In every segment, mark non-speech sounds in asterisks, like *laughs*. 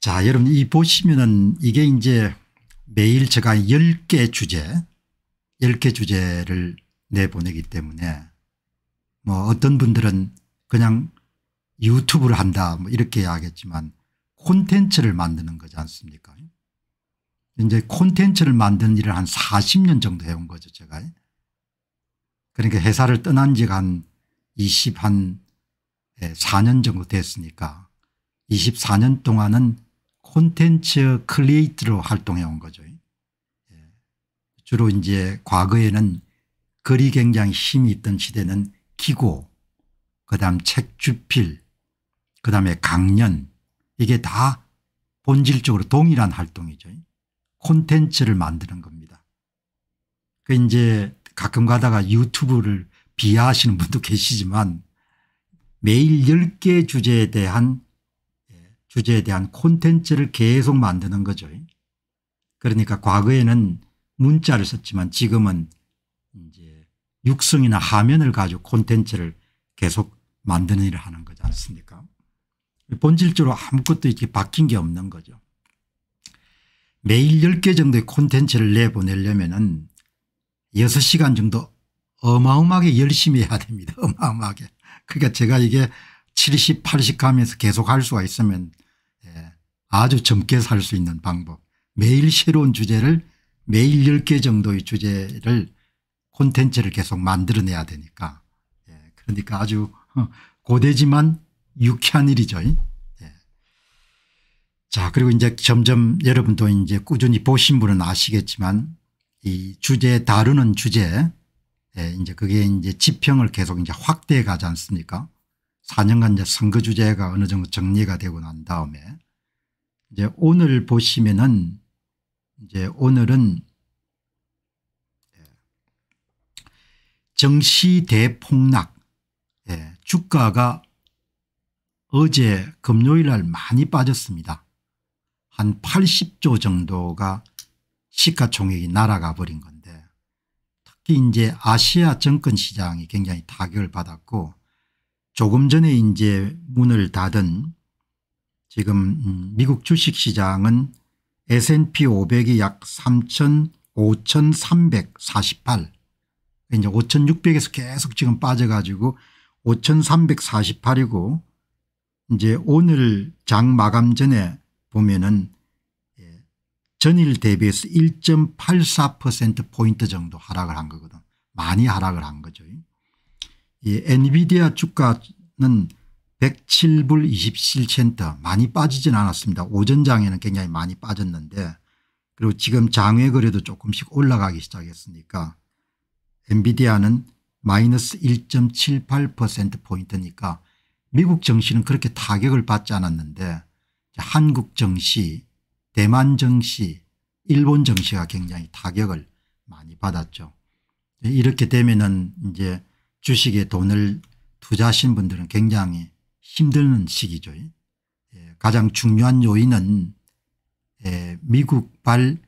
자, 여러분 이 보시면은 이게 이제 매일 제가 10개 주제, 10개 주제를 내보내기 때문에 뭐 어떤 분들은 그냥 유튜브를 한다 뭐 이렇게 하겠지만 콘텐츠를 만드는 거지 않습니까? 이제 콘텐츠를 만드는 일을 한 40년 정도 해온 거죠 제가. 그러니까 회사를 떠난 지가 한 20, 한 4년 예, 정도 됐으니까 24년 동안은 콘텐츠 클리에이트로 활동해 온 거죠. 예. 주로 이제 과거에는 글이 굉장히 힘이 있던 시대는 기고 그다음 책 주필 그다음에 강연 이게 다 본질적으로 동일한 활동이죠. 콘텐츠를 만드는 겁니다. 그 이제 가끔 가다가 유튜브를 비하하시는 분도 *laughs* 계시지만 매일 10개 주제에 대한 주제에 대한 콘텐츠를 계속 만드는 거죠. 그러니까 과거에는 문자를 썼지만 지금은 이제 육성이나 화면을 가지고 콘텐츠를 계속 만드는 일을 하는 거지 않습니까 본질적으로 아무것도 이렇게 바뀐 게 없는 거죠. 매일 10개 정도의 콘텐츠를 내보내려면 은 6시간 정도 어마어마하게 열심히 해야 됩니다. *laughs* 어마어마하게. 그러니까 제가 이게 70, 80 하면서 계속 할 수가 있으면 예. 아주 젊게 살 수 있는 방법 매일 새로운 주제를 매일 10개 정도의 주제를 콘텐츠를 계속 만들어내야 되니까 예. 그러니까 아주 고대지만 유쾌한 일이죠. 예. 자 그리고 이제 점점 여러분도 이제 꾸준히 보신 분은 아시겠지만 이 주제 다루는 주제 이제 그게 이제 지평을 계속 이제 확대해 가지 않습니까? 4년간 이제 선거 주제가 어느 정도 정리가 되고 난 다음에 이제 오늘 보시면은 이제 오늘은 정시 대폭락 예, 주가가 어제 금요일 날 많이 빠졌습니다. 한 80조 정도가 시가총액이 날아가 버린 건데 특히 이제 아시아 증권 시장이 굉장히 타격을 받았고 조금 전에 이제 문을 닫은 지금 음, 미국 주식시장은 S&P 500이 약 3천 5,348 이제 5,600에서 계속 지금 빠져가지고 5,348이고 이제 오늘 장 마감 전에 보면은 예, 전일 대비해서 1.84% 포인트 정도 하락을 한 거거든. 많이 하락을 한 거죠. 이 예, 엔비디아 주가는 107불 27센트 많이 빠지진 않았습니다. 오전장에는 굉장히 많이 빠졌는데 그리고 지금 장외 거래도 조금씩 올라가기 시작했으니까 엔비디아는 마이너스 1.78%포인트니까 미국 정시는 그렇게 타격을 받지 않았는데 한국 정시 대만 정시 일본 정시가 굉장히 타격을 많이 받았죠. 이렇게 되면은 이제 주식에 돈을 투자하신 분들은 굉장히 힘드는 시기죠. 예, 가장 중요한 요인은 예, 미국발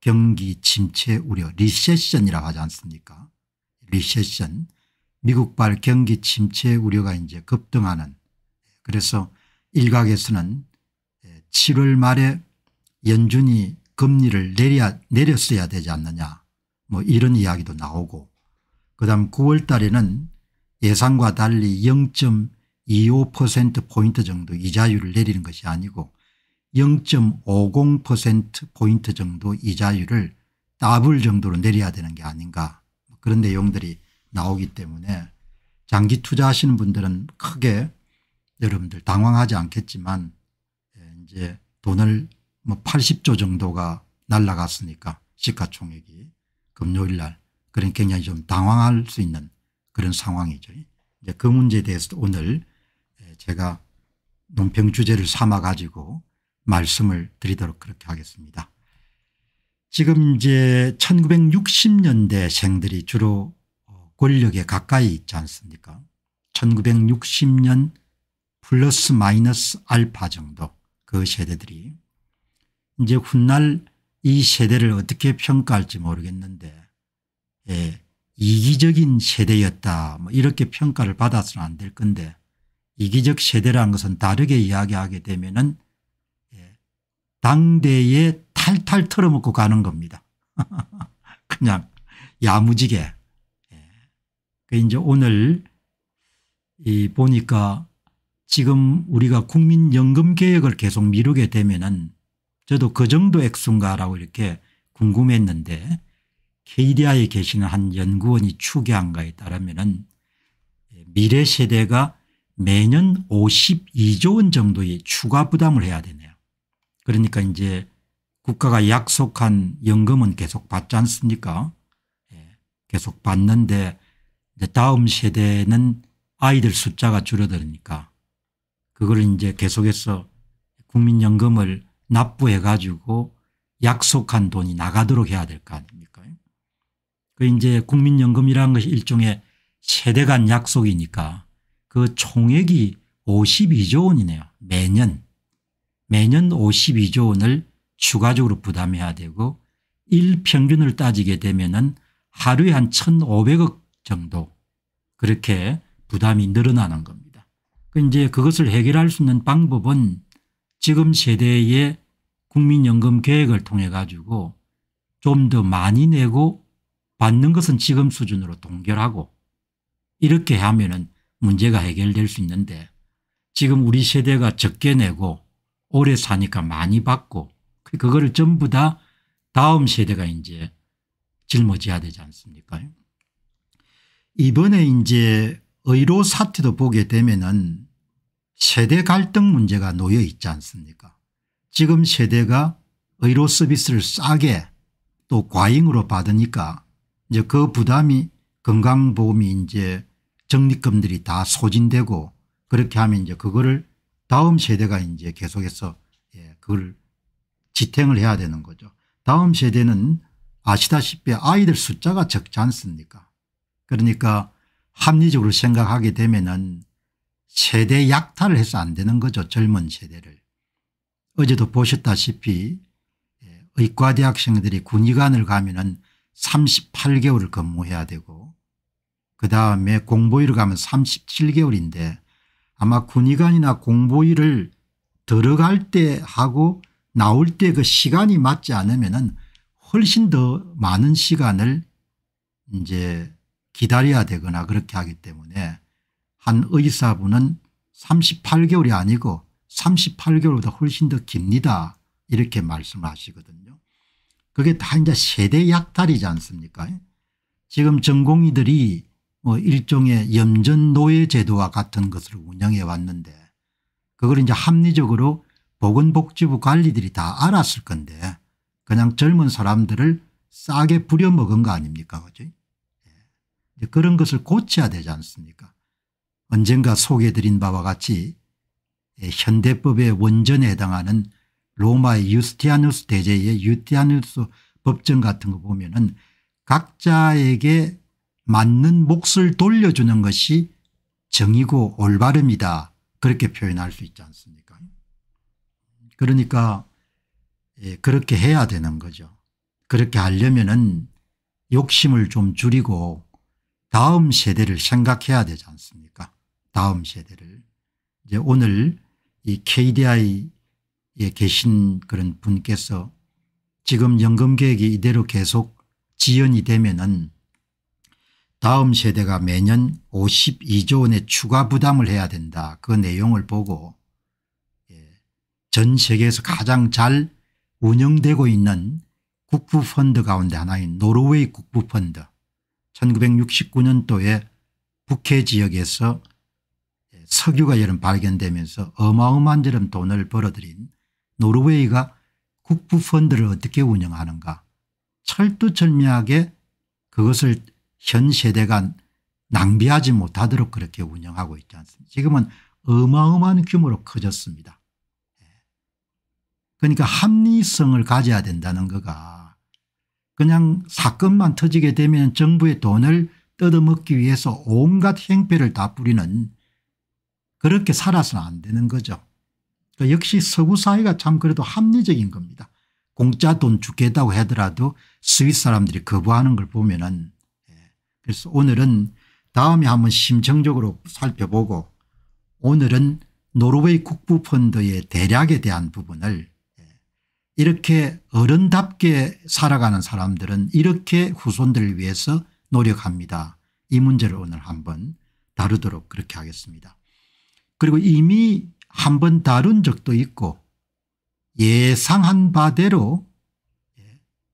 경기 침체 우려 리세션이라고 하지 않습니까 리세션 미국발 경기 침체 우려가 이제 급등하는 그래서 일각에서는 7월 예, 말에 연준이 금리를 내려, 내렸어야 되지 않느냐 뭐 이런 이야기도 나오고 그다음 9월 달에는 예상과 달리 0.25%포인트 정도 이자율을 내리는 것이 아니고 0.50%포인트 정도 이자율을 더블 정도로 내려야 되는 게 아닌가 그런 내용들이 나오기 때문에 장기 투자하시는 분들은 크게 여러분들 당황하지 않겠지만 예, 이제 돈을 뭐 80조 정도가 날라갔으니까 시가총액이 금요일 날 그런 굉장히 좀 당황할 수 있는 그런 상황이죠. 이제 그 문제에 대해서도 오늘 제가 논평 주제를 삼아 가지고 말씀을 드리도록 그렇게 하겠습니다. 지금 이제 1960년대 생들이 주로 어, 권력에 가까이 있지 않습니까 1960년 플러스 마이너스 알파 정도 그 세대들이 이제 훗날 이 세대를 어떻게 평가할지 모르겠는데 예, 이기적인 세대였다 뭐 이렇게 평가를 받아서는 안 될 건데 이기적 세대라는 것은 다르게 이야기하게 되면 은 예, 당대에 탈탈 털어먹고 가는 겁니다. *laughs* 그냥 야무지게. 예, 그 이제 오늘 이 보니까 지금 우리가 국민연금 개혁을 계속 미루게 되면은 저도 그 정도 액수인가라고 이렇게 궁금했는데 케이리아에 계시는 한 연구원이 추계한 가에 따르면 예, 미래 세대가 매년 52조 원 정도의 추가 부담을 해야 되네요. 그러니까 이제 국가가 약속한 연금은 계속 받지 않습니까 예, 계속 받는데 다음 세대는 아이들 숫자가 줄어들으니까 그걸 이제 계속해서 국민연금을 납부해 가지고 약속한 돈이 나가도록 해야 될 거 아닙니까 그 이제 국민연금이라는 것이 일종의 세대 간 약속이니까 그 총액이 52조 원이네요. 매년. 매년 52조 원을 추가적으로 부담해야 되고 일평균을 따지게 되면 은 하루에 한 1,500억 정도 그렇게 부담이 늘어나는 겁니다. 그 이제 그것을 해결할 수 있는 방법은 지금 세대의 국민연금 계획을 통해 가지고 좀 더 많이 내고 받는 것은 지금 수준으로 동결하고 이렇게 하면 문제가 해결될 수 있는데 지금 우리 세대가 적게 내고 오래 사니까 많이 받고 그, 그거를 전부 다 다음 세대가 이제 짊어져야 되지 않습니까 이번에 이제 의료 사태도 보게 되면은 세대 갈등 문제가 놓여 있지 않습니까 지금 세대가 의료 서비스를 싸게 또 과잉으로 받으니까 이제 그 부담이 건강보험이 이제 적립금들이 다 소진되고 그렇게 하면 이제 그거를 다음 세대가 이제 계속해서 예, 그걸 지탱을 해야 되는 거죠. 다음 세대는 아시다시피 아이들 숫자가 적지 않습니까? 그러니까 합리적으로 생각하게 되면은 세대 약탈을 해서 안 되는 거죠. 젊은 세대를. 어제도 보셨다시피 예, 의과대학생들이 군의관을 가면은 38개월을 근무해야 되고 그 다음에 공보위를 가면 37개월인데 아마 군의관이나 공보위를 들어갈 때 하고 나올 때 그 시간이 맞지 않으면 훨씬 더 많은 시간을 이제 기다려야 되거나 그렇게 하기 때문에 한 의사분은 38개월이 아니고 38개월보다 훨씬 더 깁니다. 이렇게 말씀하시거든요. 그게 다 이제 세대 약탈이지 않습니까 지금 전공의들이 뭐 일종의 염전 노예 제도와 같은 것을 운영해 왔는데 그걸 이제 합리적으로 보건복지부 관리들이 다 알았을 건데 그냥 젊은 사람들을 싸게 부려먹은 거 아닙니까 그죠 예. 그런 것을 고쳐야 되지 않습니까 언젠가 소개해드린 바와 같이 예, 현대법의 원전에 해당하는 로마의 유스티아누스 대제의 유티아누스 스 법정 같은 거 보면은 각자에게 맞는 몫을 돌려주는 것이 정이고 올바름이다. 그렇게 표현할 수 있지 않습니까? 그러니까 예, 그렇게 해야 되는 거죠. 그렇게 하려면은 욕심을 좀 줄이고 다음 세대를 생각해야 되지 않습니까? 다음 세대를. 이제 오늘 이 KDI 계신 그런 분께서 지금 연금계획이 이대로 계속 지연이 되면은 다음 세대가 매년 52조 원의 추가 부담을 해야 된다. 그 내용을 보고 예, 전 세계에서 가장 잘 운영되고 있는 국부펀드 가운데 하나인 노르웨이 국부펀드 1969년도에 북해 지역에서 예, 석유가 여름 발견되면서 어마어마한 저런 돈을 벌어들인 노르웨이가 국부 펀드를 어떻게 운영하는가 철두철미하게 그것을 현 세대가 낭비하지 못하도록 그렇게 운영하고 있지 않습니까 지금은 어마어마한 규모로 커졌습니다. 예. 그러니까 합리성을 가져야 된다는 거가 그냥 사건만 터지게 되면 정부의 돈을 뜯어먹기 위해서 온갖 행패를 다뿌리는 그렇게 살아서는 안 되는 거죠. 그러니까 역시 서구 사회가 참 그래도 합리적인 겁니다. 공짜 돈 주겠다고 하더라도 스위스 사람들이 거부하는 걸 보면은 예. 그래서 오늘은 다음에 한번 심층적으로 살펴보고 오늘은 노르웨이 국부펀드의 대략에 대한 부분을 예. 이렇게 어른답게 살아가는 사람들은 이렇게 후손들을 위해서 노력합니다. 이 문제를 오늘 한번 다루도록 그렇게 하겠습니다. 그리고 이미 한번 다룬 적도 있고 예상한 바대로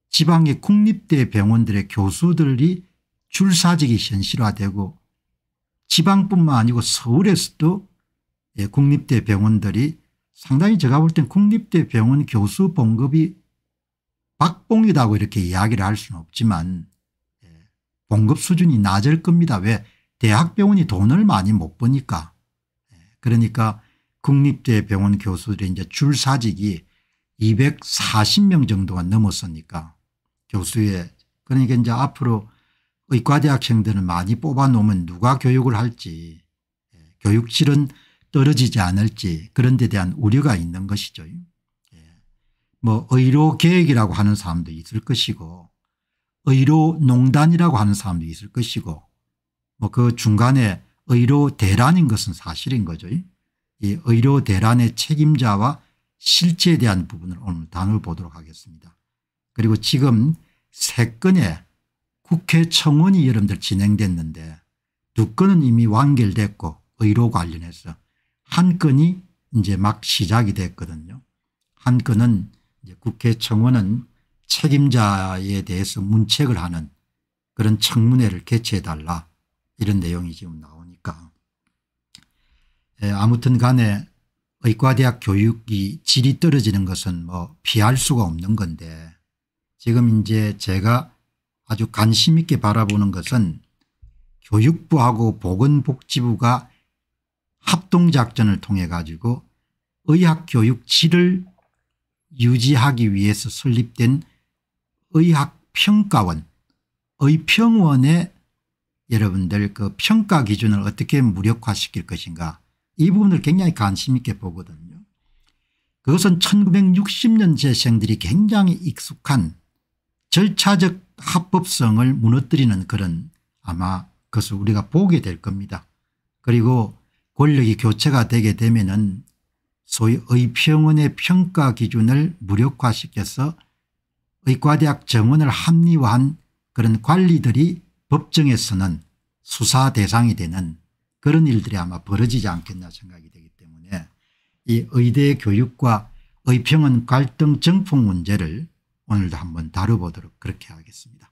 지방의 국립대 병원들의 교수들이 줄사직이 현실화되고 지방뿐만 아니고 서울에서도 예, 국립대 병원들이 상당히 제가 볼 땐 국립대 병원 교수 봉급이 박봉이라고 이렇게 이야기를 할 수는 없지만 예, 봉급 수준이 낮을 겁니다. 왜 대학병원이 돈을 많이 못 버니까 예, 그러니까 국립대병원 교수들의 이제 줄사직이 240명 정도가 넘었으니까 교수의 그러니까 이제 앞으로 의과대학생들을 많이 뽑아놓으면 누가 교육을 할지 예, 교육실은 떨어지지 않을지 그런 데 대한 우려가 있는 것이죠. 예. 뭐 의료계획이라고 하는 사람도 있을 것이고 의료농단이라고 하는 사람도 있을 것이고 뭐 그 중간에 의료대란인 것은 사실인 거죠. 이 의료 대란의 책임자와 실체에 대한 부분을 오늘 다뤄보도록 하겠습니다. 그리고 지금 세 건의 국회 청원이 여러분들 진행됐는데 두 건은 이미 완결됐고 의료 관련해서 한 건이 이제 막 시작이 됐거든요. 한 건은 국회 청원은 책임자에 대해서 문책을 하는 그런 청문회를 개최해달라 이런 내용이 지금 나오니까 아무튼 간에 의과대학 교육이 질이 떨어지는 것은 뭐 피할 수가 없는 건데 지금 이제 제가 아주 관심 있게 바라보는 것은 교육부하고 보건복지부가 합동작전을 통해 가지고 의학교육 질을 유지하기 위해서 설립된 의학평가원 의평원의 여러분들 그 평가 기준을 어떻게 무력화시킬 것인가 이 부분을 굉장히 관심 있게 보거든요. 그것은 1960년 재생들이 굉장히 익숙한 절차적 합법성을 무너뜨리는 그런 아마 그것을 우리가 보게 될 겁니다. 그리고 권력이 교체가 되게 되면은 소위 의평원의 평가 기준을 무력화시켜서 의과대학 정원을 합리화한 그런 관리들이 법정에서는 수사 대상이 되는 그런 일들이 아마 벌어지지 않겠나 생각이 되기 때문에 이 의대 교육과 의평은 갈등 정폭 문제를 오늘도 한번 다뤄보도록 그렇게 하겠습니다.